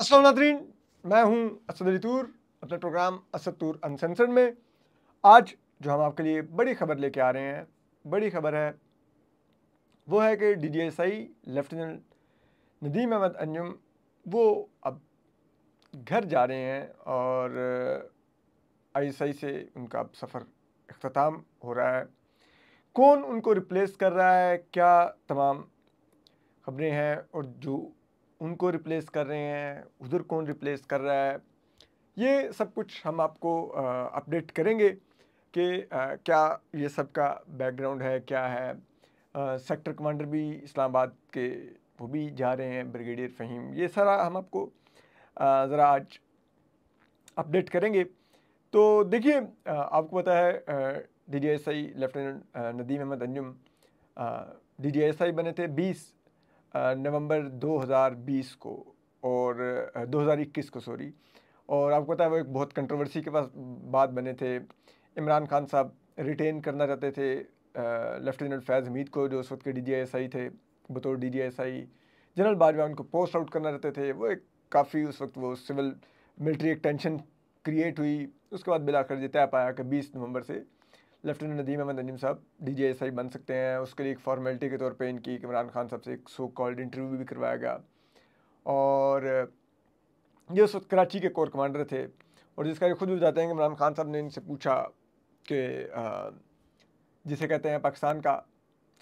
Aslam Nadreen मैं हूं असद अली तूर अपने प्रोग्राम असद तूर अनसेंसर्ड में आज जो हम आपके लिए बड़ी खबर लेके आ रहे हैं बड़ी खबर है वो है कि D D S I lieutenant Nadeem Ahmed Anjum वो अब घर जा रहे हैं और आई एस आई से उनका अब सफ़र अख्ताम हो रहा है कौन उनको रिप्लेस कर रहा है क्या तमाम खबरें हैं और जो उनको रिप्लेस कर रहे हैं उधर कौन रिप्लेस कर रहा है ये सब कुछ हम आपको अपडेट करेंगे कि क्या ये सब का बैकग्राउंड है क्या है आ, सेक्टर कमांडर भी इस्लामाबाद के वो भी जा रहे हैं ब्रिगेडियर फ़हीम ये सारा हम आपको ज़रा आज अपडेट करेंगे तो देखिए आपको पता है D D S I lieutenant Nadeem Ahmed Anjum D D S I बने थे बीस नवंबर 2020 को और 2021 को सॉरी और आपको पता है वो एक बहुत कंट्रोवर्सी के पास बात बने थे इमरान खान साहब रिटेन करना चाहते थे लेफ्टिनेंट फैज़ हमीद को जो उस वक्त के डी थे बतौर डी जनरल बाजवा उनको पोस्ट आउट करना चाहते थे वो एक काफ़ी उस वक्त वो सिविल मिलिट्री एक टेंशन क्रिएट हुई उसके बाद बिलाकर तय पाया कि बीस नवंबर से लेफ्टिनेंट नदीम अहमद नदीम साहब डी जी एस आई बन सकते हैं उसके लिए एक फॉर्मेलिटी के तौर पर इनकी इमरान खान साहब से एक सो कॉल्ड इंटरव्यू भी करवाया गया और ये उस वक्त कराची के कोर कमांडर थे और जिसका ये खुद भी बताते हैं कि इमरान खान साहब ने इनसे पूछा कि जिसे कहते हैं पाकिस्तान का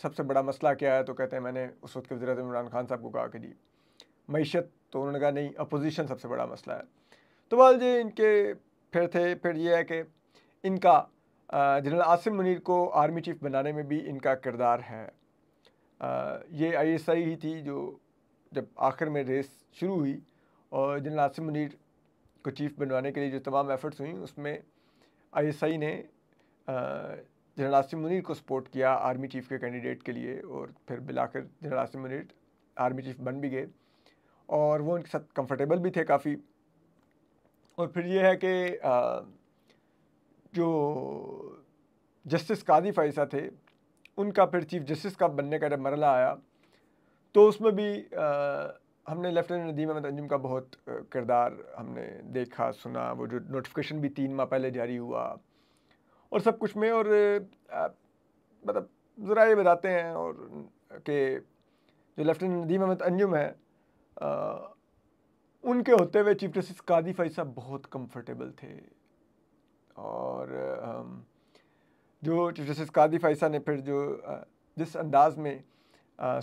सबसे बड़ा मसला क्या है तो कहते हैं मैंने उस वक्त के वजरत इमरान खान साहब को कहा कि जी मीशत तो उन्होंने कहा नहीं अपोजिशन सबसे बड़ा मसला है तो वाल जी इनके फिर थे फिर ये है कि इनका जनरल आसिम मुनीर को आर्मी चीफ बनाने में भी इनका किरदार है ये आईएसआई ही थी जो जब आखिर में रेस शुरू हुई और जनरल आसिम मुनीर को चीफ बनवाने के लिए जो तमाम एफर्ट्स हुई उसमें आईएसआई ने जनरल आसिम मुनीर को सपोर्ट किया आर्मी चीफ के कैंडिडेट के लिए और फिर बिलाकर general Asim Munir army chief बन भी गए और वो उनके साथ कंफर्टेबल भी थे काफ़ी और फिर ये है कि जो जस्टिस कादी फ़ैसा थे उनका फिर चीफ जस्टिस का बनने का जब मरला आया तो उसमें भी आ, हमने लेफ्टिनेंट नदीम अहमद अंजुम का बहुत किरदार हमने देखा सुना वो जो नोटिफिकेशन भी तीन माह पहले जारी हुआ और सब कुछ में और मतलब ज़रा ये बताते हैं और कि जो लेफ्टिनेंट नदीम अहमद अंजुम है आ, उनके होते हुए चीफ जस्टिस कादी फैसा बहुत कंफर्टेबल थे और जो चीफ जस्टिस कादी फैसा ने फिर जो जिस अंदाज में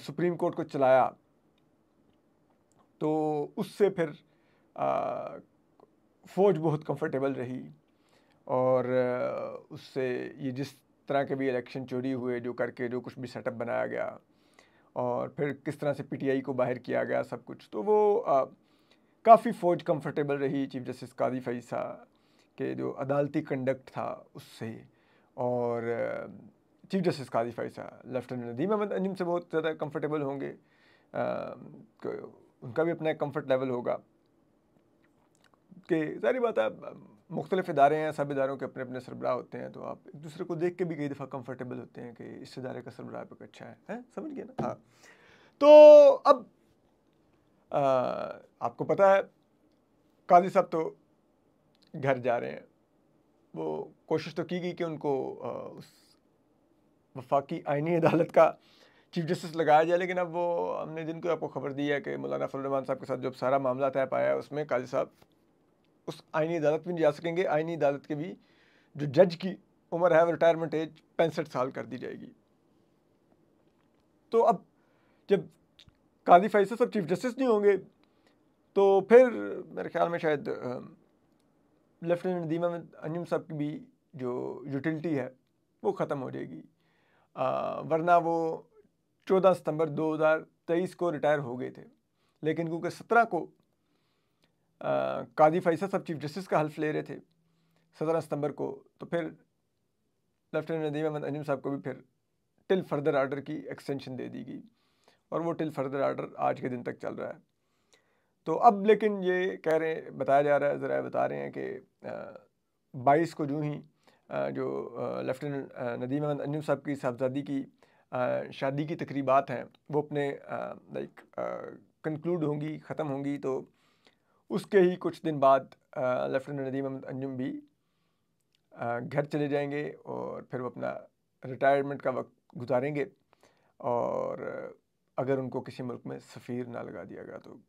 सुप्रीम कोर्ट को चलाया तो उससे फिर फ़ौज बहुत कंफर्टेबल रही और उससे ये जिस तरह के भी इलेक्शन चोरी हुए जो करके जो कुछ भी सेटअप बनाया गया और फिर किस तरह से पीटीआई को बाहर किया गया सब कुछ तो वो काफ़ी फ़ौज कंफर्टेबल रही चीफ जस्टिस कादी फैसा के जो अदालती कंडक्ट था उससे और चीफ जस्टिस काजी फैसा लेफ्टिनेंट नदीम अहमद अंजुम से बहुत ज़्यादा कंफर्टेबल होंगे तो उनका भी अपना कंफर्ट लेवल होगा कि सारी बात है मुख्तलिफ इदारे हैं सब इदारों के अपने अपने सरबराह होते हैं तो आप एक दूसरे को देख के भी कई दफ़ा कंफर्टेबल होते हैं कि इस इदारे का सरबराह एक अच्छा है, है? समझ गए ना हाँ तो अब आ, आपको पता है काजी साहब तो घर जा रहे हैं वो कोशिश तो की गई कि उनको उस वफाकी आइनी अदालत का चीफ जस्टिस लगाया जाए लेकिन अब वो हमने जिनको आपको खबर दी है कि मौलाना फरमान साहब के साथ जो सारा मामला तय पाया है उसमें काजी साहब उस आइनी अदालत में नहीं जा सकेंगे आइनी अदालत के भी जो जज की उम्र है रिटायरमेंट एज पैंसठ साल कर दी जाएगी तो अब जब काजी फैसल साहब चीफ जस्टिस नहीं होंगे तो फिर मेरे ख्याल में शायद लेफ्टिनेंट दीमा में अंजुम साहब की भी जो यूटिलिटी है वो ख़त्म हो जाएगी आ, वरना वो 14 सितंबर 2023 को रिटायर हो गए थे लेकिन क्योंकि सत्रह को आ, कादी फैसा साहब चीफ जस्टिस का हल्फ ले रहे थे सत्रह सितंबर को तो फिर लेफ्टिनेंट नदीम अहमद अंजुम साहब को भी फिर टिल फर्दर आर्डर की एक्सटेंशन दे दी गई और वो टिल फर्दर आर्डर आज के दिन तक चल रहा है तो अब लेकिन ये कह रहे बताया जा रहा है ज़रा बता रहे हैं कि बाईस को जूँ ही जो लेफ्टिनेंट नदीम अहमद अनु साहब की साहबजादी की शादी की तकरीबात हैं वो अपने लाइक कंक्लूड होंगी ख़त्म होंगी तो उसके ही कुछ दिन बाद लेफ्टिनेंट नदीम अहमद अंजुम भी घर चले जाएंगे और फिर वो अपना रिटायरमेंट का वक्त गुजारेंगे और अगर उनको किसी मुल्क में सफ़ीर ना लगा दिया गया तो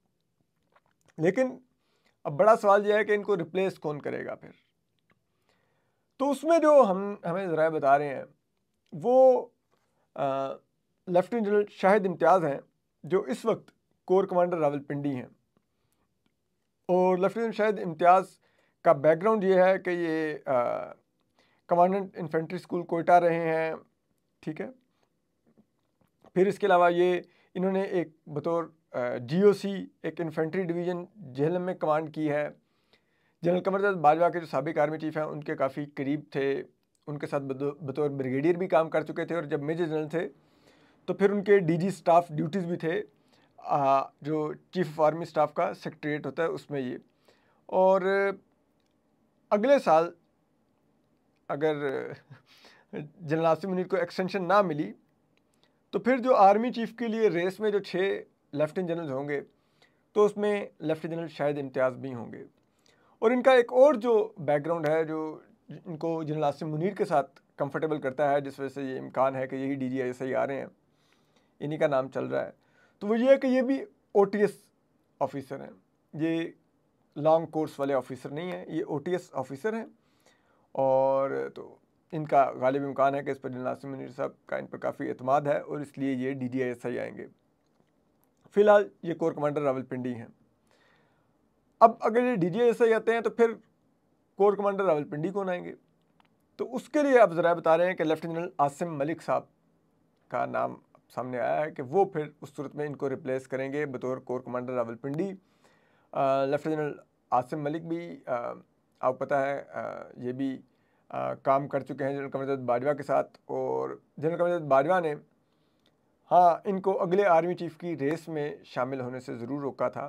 लेकिन अब बड़ा सवाल यह है कि इनको रिप्लेस कौन करेगा फिर तो उसमें जो हम हमें ज़रा बता रहे हैं वो लेफ्टिनेंट जनरल शाहिद इम्तियाज़ हैं जो इस वक्त कोर कमांडर रावलपिंडी हैं और लेफ्टिनेंट शाहिद इम्तियाज़ का बैकग्राउंड ये है कि ये कमांडेंट इन्फेंट्री स्कूल कोयटा रहे हैं ठीक है फिर इसके अलावा ये इन्होंने एक बतौर डीओसी एक इन्फेंट्री डिवीजन जेहलम में कमांड की है जनरल कमरदत्त बाजवा के जो सबक आर्मी चीफ हैं उनके काफ़ी करीब थे उनके साथ बतौर ब्रिगेडियर भी काम कर चुके थे और जब मेजर जनरल थे तो फिर उनके डीजी स्टाफ ड्यूटीज़ भी थे आ, जो चीफ ऑफ आर्मी स्टाफ का सेक्रेटरीट होता है उसमें ये और अगले साल अगर जनरल आसिम मुनीर को एक्सटेंशन ना मिली तो फिर जो आर्मी चीफ के लिए रेस में जो छः लेफ्टिनेंट जनरल होंगे तो उसमें लेफ्टिनेंट जनरल शायद इम्तियाज़ भी होंगे और इनका एक और जो बैकग्राउंड है जो इनको जनरल आसिम मुनीर के साथ कंफर्टेबल करता है जिस वजह से ये इम्कान है कि यही D G I S I आ रहे हैं इन्हीं का नाम चल रहा है तो वो ये है कि ये भी ओ टी एस ऑफिसर हैं ये लॉन्ग कोर्स वाले ऑफिसर नहीं हैं ये ओ टी एस ऑफिसर हैं और तो इनका गालिब इम्कान है कि इस पर जनरल आसिम मुनीर साहब का इन पर काफ़ी अतमाद है और इसलिए ये D G I S I आएंगे फिलहाल ये कोर कमांडर रावलपिंडी हैं अब अगर ये डी जी एस आते हैं तो फिर कोर कमांडर रावलपिंडी कौन आएंगे तो उसके लिए आप ज़रा बता रहे हैं कि लेफ्टिनेंट जनरल आसिम मलिक साहब का नाम सामने आया है कि वो फिर उस सूरत में इनको रिप्लेस करेंगे बतौर corps commander Rawalpindi lieutenant general Asim Malik भी आपको पता है आ, ये भी आ, काम कर चुके हैं जनरल कमर बाजवा के साथ और जनरल कमर बाजवा ने हाँ इनको अगले आर्मी चीफ की रेस में शामिल होने से ज़रूर रोका था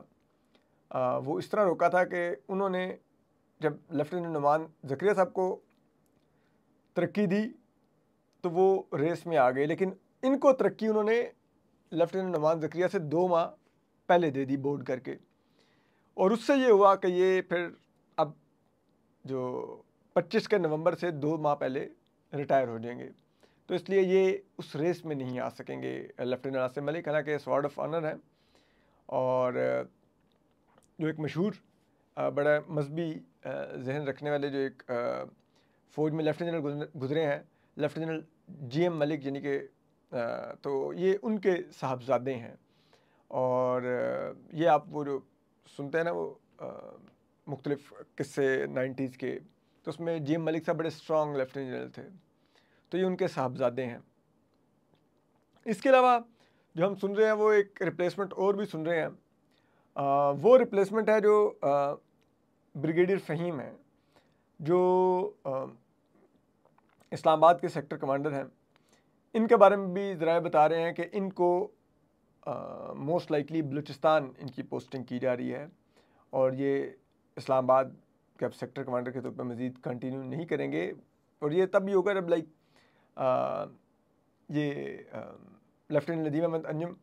आ, वो इस तरह रोका था कि उन्होंने जब लेफ्टिनेंट नुमान जक्रिया साहब को तरक्की दी तो वो रेस में आ गए लेकिन इनको तरक्की उन्होंने लेफ्टिनेंट नुमान जक्रिया से दो माह पहले दे दी बोर्ड करके और उससे ये हुआ कि ये फिर अब जो 25 के नवंबर से दो माह पहले रिटायर हो जाएंगे तो इसलिए ये उस रेस में नहीं आ सकेंगे लेफ्टिनेंट आसिम मलिक हालांकि स्वार्ड ऑफ ऑनर है और जो एक मशहूर बड़ा मजहबी जहन रखने वाले जो एक फ़ौज में लेफ्टिनेंट जनरल गुजरे हैं lieutenant general G M Malik यानी कि तो ये उनके साहबजादे हैं और ये आप वो जो सुनते हैं ना वो मुख्तलिफ़ किस्से नाइन्टीज़ के तो उसमें जी एम मलिक साहब बड़े स्ट्रॉन्ग लेफ्टिनेंट जनरल थे तो ये उनके साहबजादे हैं इसके अलावा जो हम सुन रहे हैं वो एक रिप्लेसमेंट और भी सुन रहे हैं आ, वो रिप्लेसमेंट है जो ब्रिगेडियर फ़हीम है जो इस्लामाबाद के सेक्टर कमांडर हैं इनके बारे में भी ज़रा बता रहे हैं कि इनको मोस्ट लाइकली बलूचिस्तान इनकी पोस्टिंग की जा रही है और ये इस्लामाबाद के अब सेक्टर कमांडर के तौर पर मज़ीद कंटिन्यू नहीं करेंगे और ये तब भी होगा जब लाइक ये लेफ्टिनेंट नदीम अहमद अंजुम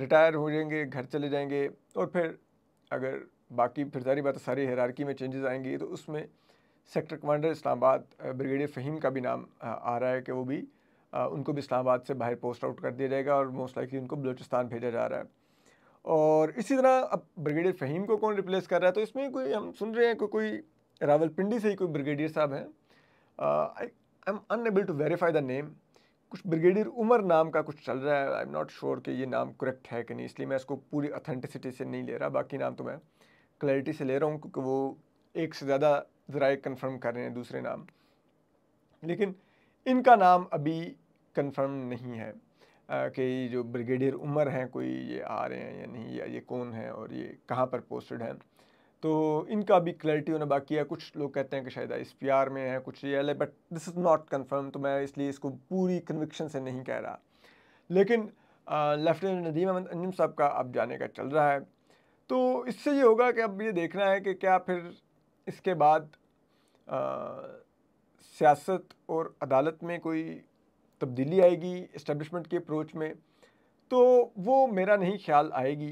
रिटायर हो जाएंगे घर चले जाएंगे और फिर अगर बाकी फिर सारी बात सारी हरारकी में चेंजेस आएंगे तो उसमें sector commander Islamabad brigadier Faheem का भी नाम आ रहा है कि वो भी उनको भी इस्लामाबाद से बाहर पोस्ट आउट कर दिया जाएगा और मोस्ट लाइकली उनको बलूचिस्तान भेजा जा रहा है और इसी तरह अब ब्रिगेडियर फ़हीम को कौन रिप्लेस कर रहा है तो इसमें कोई हम सुन रहे हैं कोई कोई रावलपिंडी से ही कोई ब्रिगेडियर साहब हैं I am unable to verify the name कुछ ब्रिगेडियर उमर नाम का कुछ चल रहा है आई एम नॉट श्योर कि ये नाम करेक्ट है कि नहीं इसलिए मैं इसको पूरी अथेंटिसिटी से नहीं ले रहा बाकी नाम तो मैं क्लैरिटी से ले रहा हूँ क्योंकि वो एक से ज़्यादा ज़रा कन्फर्म कर रहे हैं दूसरे नाम लेकिन इनका नाम अभी कन्फर्म नहीं है कि जो ब्रिगेडियर उमर हैं कोई ये आ रहे हैं या नहीं या ये कौन है और ये कहाँ पर पोस्टेड हैं तो इनका भी क्लैरिटी होना बाकी है कुछ लोग कहते हैं कि शायद एस पी आर में है कुछ ये है but this is not confirm तो मैं इसलिए इसको पूरी कन्विक्शन से नहीं कह रहा लेकिन लेफ्टिनेंट नदीम अहमद अंजम साहब का अब जाने का चल रहा है तो इससे ये होगा कि अब ये देखना है कि क्या फिर इसके बाद सियासत और अदालत में कोई तब्दीली आएगी इस्टबलिशमेंट के अप्रोच में तो वो मेरा नहीं ख्याल आएगी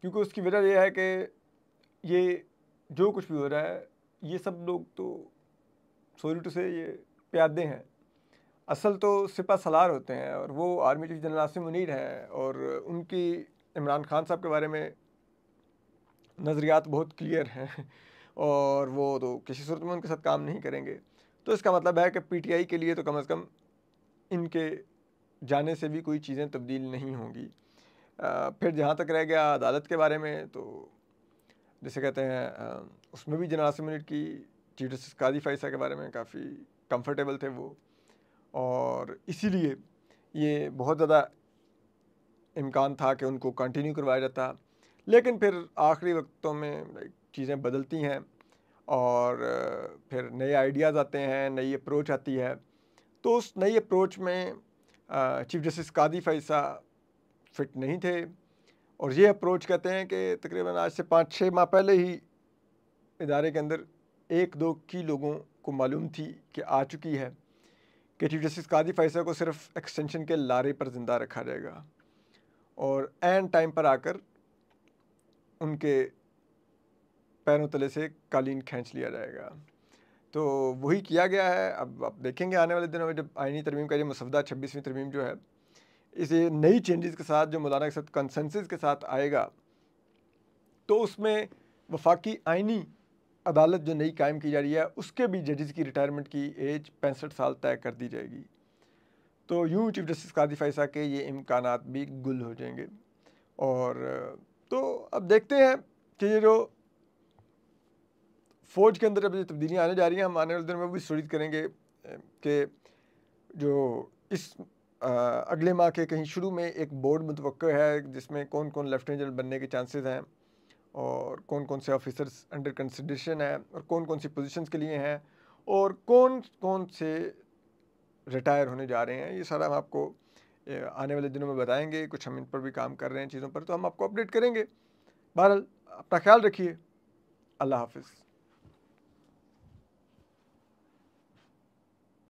क्योंकि उसकी वजह यह है कि ये जो कुछ भी हो रहा है ये सब लोग तो सॉरी टू से ये प्यादे हैं असल तो सिपा सलार होते हैं और वो army chief general Asim Munir हैं और उनकी इमरान खान साहब के बारे में नज़रियात बहुत क्लियर हैं और वो तो किसी सूरत में उनके साथ काम नहीं करेंगे तो इसका मतलब है कि पीटीआई के लिए तो कम अज़ कम इनके जाने से भी कोई चीज़ें तब्दील नहीं होंगी फिर जहाँ तक रह गया अदालत के बारे में तो जैसे कहते हैं उसमें भी जना मिनट की चीटस काजी फाइसा के बारे में काफ़ी कंफर्टेबल थे वो और इसीलिए ये बहुत ज़्यादा इम्कान था कि उनको कंटिन्यू करवाया जाता लेकिन फिर आखिरी वक्तों में चीज़ें बदलती हैं और फिर नए आइडियाज़ आते हैं नई अप्रोच आती है तो उस नई अप्रोच में चीफ जस्टिस कादी फैसा फिट नहीं थे और ये अप्रोच कहते हैं कि तकरीबन आज से पाँच छः माह पहले ही इदारे के अंदर एक दो की लोगों को मालूम थी कि आ चुकी है कि चीफ जस्टिस कादी फैसा को सिर्फ एक्सटेंशन के लारे पर ज़िंदा रखा जाएगा और एन टाइम पर आकर उनके पैरों तले से कालीन खींच लिया जाएगा तो वही किया गया है अब आप देखेंगे आने वाले दिनों में जब आइनी तरमीम का ये मसवदा छब्बीसवीं तरमीम जो है इसे नई चेंजेस के साथ जो मौलाना के साथ कंसेंसस के साथ आएगा तो उसमें वफाकी आइनी अदालत जो नई कायम की जा रही है उसके भी जजेस की रिटायरमेंट की एज पैंसठ साल तय कर दी जाएगी तो यूँ चीफ जस्टिस कादी फैसा के ये इम्कान भी गुल हो जाएंगे और तो अब देखते हैं कि ये जो फ़ौज के अंदर अब जो तब्दीलियाँ आने जा रही हैं हम आने वाले दिन में वो भी स्टडीज करेंगे कि जो इस अगले माह के कहीं शुरू में एक बोर्ड मुतव है जिसमें कौन कौन लेफ्टिनेंट जनरल बनने के चांसेस हैं और कौन कौन से ऑफिसर्स अंडर कंसिड्रेशन है और कौन कौन सी पोजीशंस के लिए हैं और कौन कौन से रिटायर होने जा रहे हैं ये सारा हम आपको आने वाले दिनों में बताएंगे कुछ हम इन पर भी काम कर रहे हैं चीज़ों पर तो हम आपको अपडेट करेंगे बहरहाल अपना ख्याल रखिए अल्लाह हाफिज़